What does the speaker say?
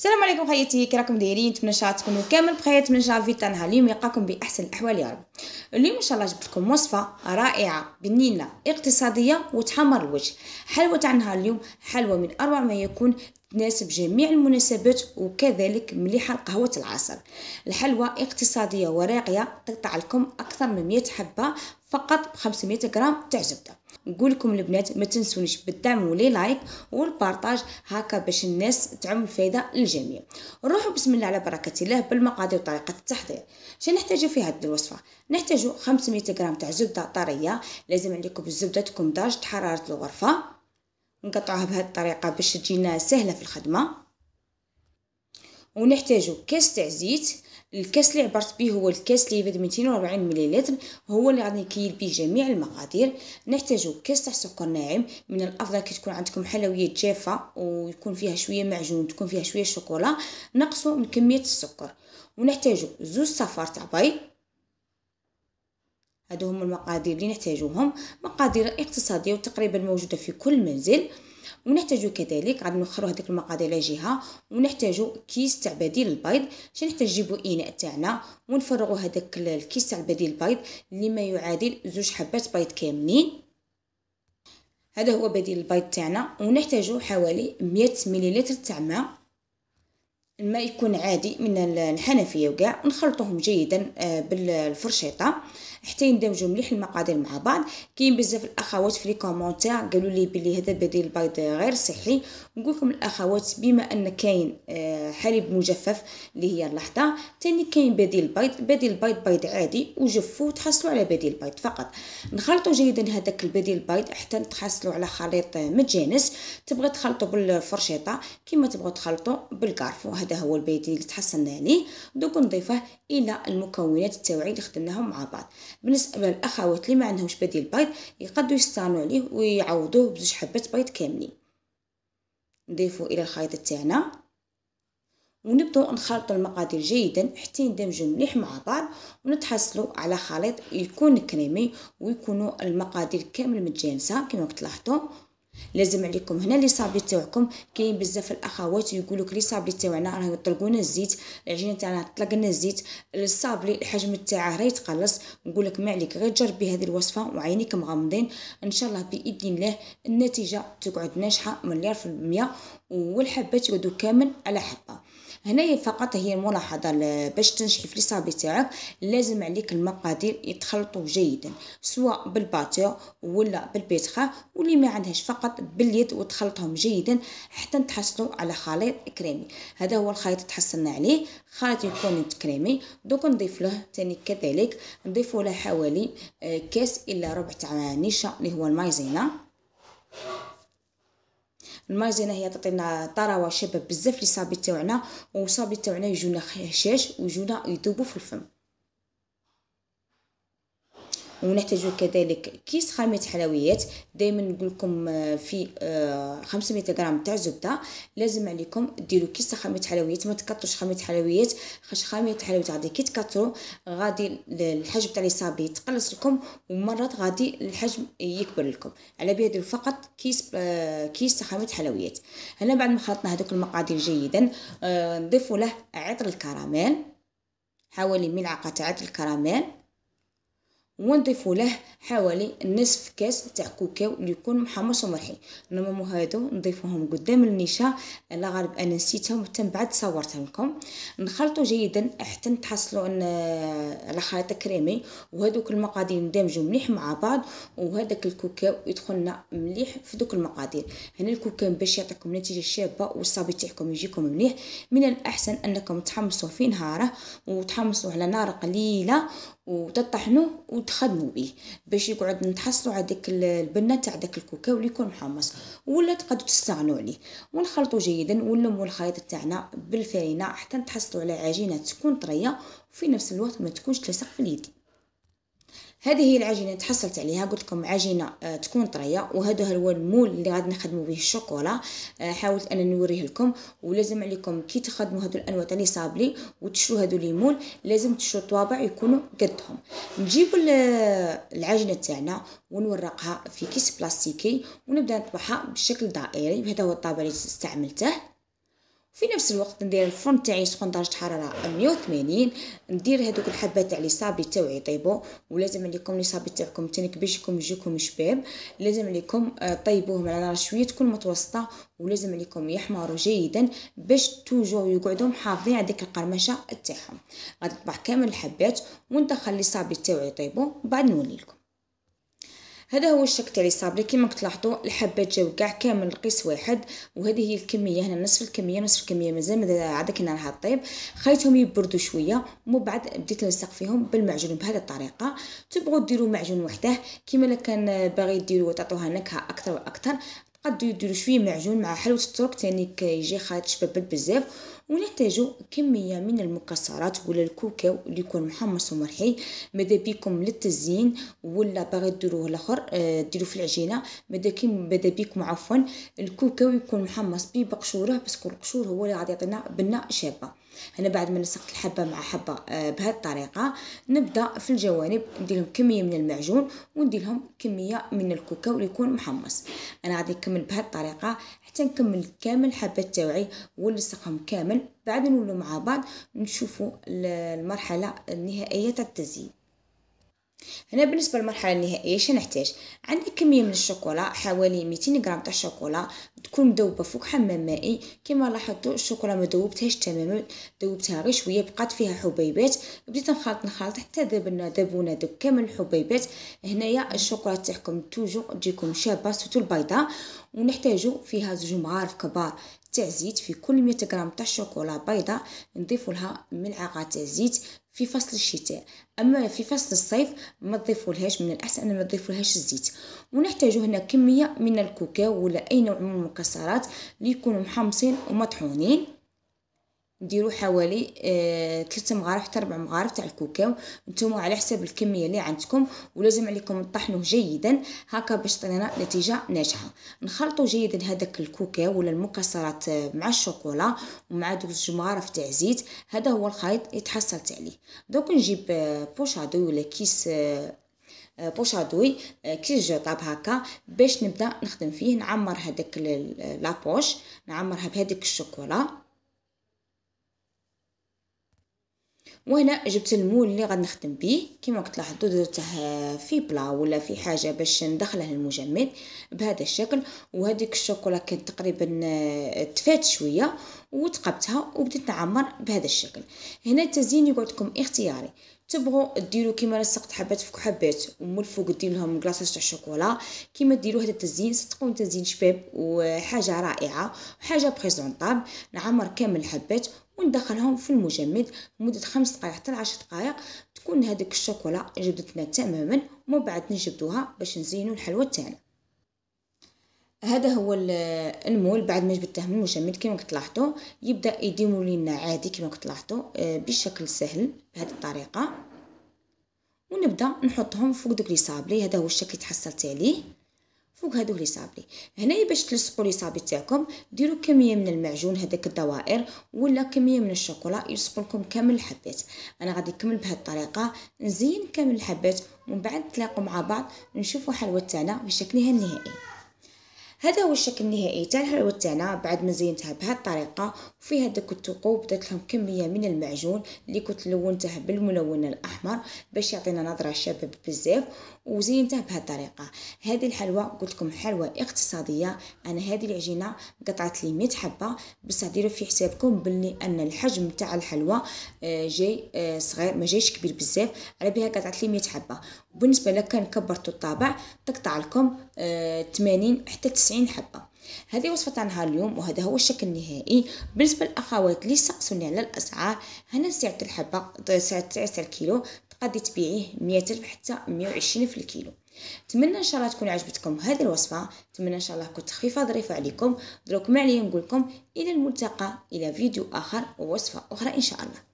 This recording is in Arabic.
السلام عليكم خياتي كي راكم دايرين نتمنى ان شاء الله تكونوا كامل بخير نتمنى ان شاء الله الفيديو تاعنا اليوم يلقاكم باحسن الاحوال يا رب اليوم ان شاء الله جبت لكم وصفه رائعه بنينه اقتصاديه وتحمر الوجه حلوه تاع نهار اليوم حلوه من اروع ما يكون تناسب جميع المناسبات وكذلك مليحة لقهوة العصر الحلوى اقتصادية وراقية تقطع لكم أكثر من 100 حبة فقط ب 500 غرام تاع زبدة نقول لكم البنات ما تنسونيش بالدعم ولي لايك والبارطاج هكا باش الناس تعم الفايدة للجميع نروحوا بسم الله على بركة الله بالمقادير وطريقة التحضير شنو نحتاجو في هذه الوصفة نحتاجو 500 غرام تاع زبدة طرية لازم عليكم الزبدة تكون درجة حرارة الغرفة نقطعوها بهذه الطريقه باش تجينا سهله في الخدمه ونحتاجو كاس تاع زيت الكاس اللي عبرت به هو الكاس اللي يبعد 240 مليلتر هو اللي غادي نكيل به جميع المقادير نحتاجو كاس تاع سكر ناعم من الافضل كي تكون عندكم حلويات جافه ويكون فيها شويه معجون تكون فيها شويه شوكولا نقصوا من كميه السكر ونحتاجو زوج صفار تاع بيض هادو هما المقادير اللي نحتاجوهم مقادير اقتصاديه وتقريبا موجوده في كل منزل ونحتاجو كذلك غادي نوخرو هذيك المقادير على جهه ونحتاجو كيس تاع بديل البيض باش نحتاج نجيبو اناء تاعنا ونفرغو هذاك الكيس تاع بديل البيض اللي ما يعادل زوج حبات بيض كاملين هذا هو بديل البيض تاعنا ونحتاجو حوالي 100 مليلتر تاع ماء الماء يكون عادي من الحنفيه وكاع نخلطوهم جيدا آه، بالفرشيطه حتى يندمجوا مليح المقادير مع بعض كاين بزاف الاخوات في لي كومونتير قالوا لي بلي هذا بديل البيض غير صحي نقول لكم الاخوات بما ان كاين آه، حليب مجفف اللي هي اللحظه ثاني كاين بديل البيض بديل البيض بيض عادي وجفوا تحصلوا على بديل البيض فقط نخلطوا جيدا هذاك البديل البيض حتى تحصلوا على خليط متجانس تبغى تخلطوا بالفرشيطه كيما تبغوا تخلطوا بالكارفو هذا هو البيت اللي تحصلنا عليه دوك نضيفه الى المكونات التوعيه اللي خدمناهم مع بعض بالنسبه للاخوات اللي ما عندهمش بديل بيض يقدروا يستعنوا عليه ويعوضوه بزوج حبات بيض كاملين نضيفه الى الخليط تاعنا ونبداو نخلطوا المقادير جيدا حتى يندمجوا مليح مع بعض ونتحصلوا على خليط يكون كريمي ويكونوا المقادير كامل متجانسه كما تلاحظوا لازم عليكم هنا لي صابلي تاعكم كاين بزاف الاخوات يقولوا لك لي صابلي تاعنا راه يطلقونا الزيت العجينه تاعنا طلقنا الزيت الصابلي الحجم تاعه راه يتقلص نقول لك ما عليك غير جربي هذه الوصفه وعينيك مغمضين ان شاء الله باذن الله النتيجه تقعد ناجحه مليار في المية والحبات يقعدوا كامل على حبه هنايا فقط هي ملاحظه باش تنجحي في ليصابي تاعك لازم عليك المقادير يتخلطوا جيدا سواء بالباتير ولا بالبيتخا واللي ما عندهاش فقط باليد وتخلطهم جيدا حتى تحصلوا على خليط كريمي هذا هو الخليط تحصلنا عليه خليط يكون كريمي دوك نضيف له تاني كذلك نضيف له حوالي آه، كاس الا ربع تاع نشا اللي هو المايزينا المازينه هي تعطينا طراوه شباب بزاف لي صابي تاعنا وصابي تاعنا يجونا هشاش ويجونا يذوبوا في الفم ونحتاج كذلك كيس خامة حلويات دائما نقول لكم آه، في 500 آه، غرام تاع زبدة لازم عليكم ديروا كيس خامة حلويات ما تكتروش خامة حلويات خاش خامة حلويات غادي كي تكترو غادي الحجم تاع الصابي يتقلص لكم ومرات غادي الحجم يكبر لكم على بها ديروا فقط كيس آه، كيس خامة حلويات هنا بعد ما خلطنا هذوك المقادير جيدا نضيفوا له عطر الكراميل حوالي ملعقة تاع عطر الكراميل ونضيف له حوالي نصف كاس تاع كوكاو اللي يكون محمص ومرحي المهم هادو نضيفوهم قدام النشا على غالب انا نسيتهم حتى بعد صورتهم لكم نخلطوا جيدا حتى تحصلوا ان آه، على خليط كريمي وهذوك المقادير يندمجوا مليح مع بعض وهذاك الكوكاو يدخلنا مليح في دوك المقادير هنا الكوكاو باش يعطيكم نتيجه شابه والصابي تاعكم يجيكم مليح من الاحسن انكم تحمصوه في نهاره وتحمصوا على نار قليله وتطحنوه وتخدموا به باش يقعد نتحصلوا على داك البنه تاع داك الكوكاو اللي يكون محمص ولا تقدروا تستغنوا عليه ونخلطوا جيدا ونلموا الخليط تاعنا بالفرينه حتى نتحصلوا على عجينه تكون طريه وفي نفس الوقت ما تكونش تلصق في اليد هذه هي العجينه تحصلت عليها قلت لكم عجينه آه، تكون طريه وهذا هو المول اللي غادي نخدموا به الشوكولا آه، حاولت انا نوريه لكم ولازم عليكم كي تخدموا هذو الانواع تاع لي صابلي وتشرو هذو لي مول لازم تشرو الطوابع يكونوا قدهم نجيبوا آه، العجينه تاعنا ونورقها في كيس بلاستيكي ونبدا نطبعها بشكل دائري بهذا هو الطابع اللي استعملته في نفس الوقت ندير الفرن تاعي سخون درجه حراره 180 ندير هذوك الحبات تاع لي صابي تاعي يطيبوا ولازم عليكم لي صابي تاعكم تانيك باش يكون يجيكم شباب لازم عليكم آه، طيبوهم على نار شويه تكون متوسطه ولازم عليكم يحمروا جيدا باش توجو يقعدوا محافظين على ديك القرمشه تاعهم غادي نطبع كامل الحبات وندخل لي صابي تاعي يطيبوا بعد نولي لكم هذا هو الشك تاع لي صابلي كيما كتلاحظوا الحبات جاو كاع كامل القيس واحد وهذه هي الكميه هنا نصف الكميه نصف الكميه مازال ما عاد كنا راح طيب خليتهم يبردوا شويه ومن بعد بديت نلصق فيهم بالمعجون بهذه الطريقه تبغوا ديروا معجون وحده كيما لو كان باغي ديروا تعطوها نكهه اكثر واكثر تقدروا ديروا شويه معجون مع حلوه الترك تاني كيجي خليط شباب بزاف ونحتاج كمية من المكسرات ولا الكوكاو اللي يكون محمص ومرحي ماذا بيكم للتزيين ولا باغي ديروه الاخر آه، ديروه في العجينه ماذا كي ماذا بيكم عفوا الكوكاو يكون محمص بقشوره بس القشور هو اللي غادي يعطينا بنه شابه هنا بعد ما نسقت الحبه مع حبه آه، بهذه الطريقه نبدا في الجوانب نديرهم كميه من المعجون وندير كميه من الكوكاو اللي يكون محمص انا غادي نكمل بهذه الطريقه حتى نكمل كامل الحبات تاوعي ونلصقهم كامل بعد نولو مع بعض نشوفوا المرحله النهائيه تاع التزيين هنا بالنسبه للمرحله النهائيه شنو نحتاج عندي كميه من الشوكولا حوالي 200 غرام تاع الشوكولا تكون مذوبه فوق حمام مائي كما لاحظتوا الشوكولا ما ذوبتهاش تماما ذوبتها غير شويه بقات فيها حبيبات بديت نخلط نخلط حتى ذبنا ذبونا ذوب كامل الحبيبات هنايا الشوكولا تاعكم توجو تجيكم شابه سوتو البيضاء ونحتاجو فيها زوج مغارف كبار تاع زيت في كل 100 غرام تاع الشوكولا بيضاء نضيف لها ملعقه تاع زيت في فصل الشتاء اما في فصل الصيف ما تضيفولهاش من الاحسن ان ما تضيفولهاش الزيت ونحتاج هنا كميه من الكوكاو ولا اي نوع من المكسرات اللي يكونوا محمصين ومطحونين نديرو حوالي ثلاثة مغارف حتى ربع مغارف تاع الكوكاو نتوما على حسب الكميه اللي عندكم ولازم عليكم تطحنوه جيدا هكا باش تعطينا نتيجه ناجحه نخلطوا جيدا هذاك الكوكاو ولا المكسرات آه، مع الشوكولا ومع دوج مغارف تاع زيت هذا هو الخليط اللي تحصلت عليه دوك نجيب آه، بوشادو ولا كيس آه، بوش بوشادوي كيس جوطاب هكا باش نبدا نخدم فيه نعمر هذاك لابوش نعمرها بهذيك الشوكولا وهنا جبت المول اللي غادي نخدم به كما كتلاحظوا درته في بلا ولا في حاجه باش ندخله للمجمد بهذا الشكل وهذيك الشوكولا كانت تقريبا آه، تفات شويه وتقبتها وبديت نعمر بهذا الشكل هنا التزيين يقعدكم اختياري تبغوا ديروا كيما لصقت حبات فوق حبات ومن الفوق دير لهم كلاصاص تاع الشوكولا كيما ديروا هذا التزيين صدقوني تزيين شباب وحاجه رائعه وحاجه بريزونطابل نعمر كامل الحبات وندخلهم في المجمد لمده خمس دقائق حتى لعشر دقائق تكون هذيك الشوكولا جبدتنا تماما ومن بعد نجبدوها باش نزينو الحلوى تاعنا هذا هو المول بعد ما جبدته من المجمد كما كتلاحظوا يبدا يديمو لينا عادي كما كتلاحظوا آه، بشكل سهل بهذه الطريقه ونبدا نحطهم فوق دوك لي صابلي هذا هو الشكل اللي تحصلت عليه فوق هادو لي صابلي هنايا باش تلصقوا لي صابي تاعكم ديروا كميه من المعجون هذاك الدوائر ولا كميه من الشوكولا يلصقوا لكم كامل الحبات انا غادي نكمل بهذه الطريقه نزين كامل الحبات ومن بعد نتلاقوا مع بعض نشوفوا حلوه تاعنا بشكلها النهائي هذا هو الشكل النهائي تاع الحلوى تاعنا بعد ما زينتها الطريقه وفيها داك الثقوب درت لهم كميه من المعجون اللي كنت لونته بالملون الاحمر باش يعطينا نظره شابه بزاف بهاد الطريقه هذه الحلوى قلت لكم حلوى اقتصاديه انا هذه العجينه قطعت لي 100 حبه بصح ديروا في حسابكم بلي ان الحجم تاع الحلوى آه، جاي آه، صغير ما جايش كبير بزاف على بها قطعت لي 100 حبه بالنسبة لك كان كبرتوا الطابع تقطع لكم 80 آه، حتى تسعين حبة هذه وصفة نهار اليوم وهذا هو الشكل النهائي بالنسبة للأخوات اللي سقسوني على الأسعار هنا سعة الحبة سعة الكيلو تقدري تبيعيه 100 ألف حتى مية وعشرين في الكيلو نتمنى ان شاء الله تكون عجبتكم هذه الوصفه نتمنى ان شاء الله كنت خفيفه ظريفه عليكم دروك ما عليا نقول لكم الى الملتقى الى فيديو اخر ووصفه اخرى ان شاء الله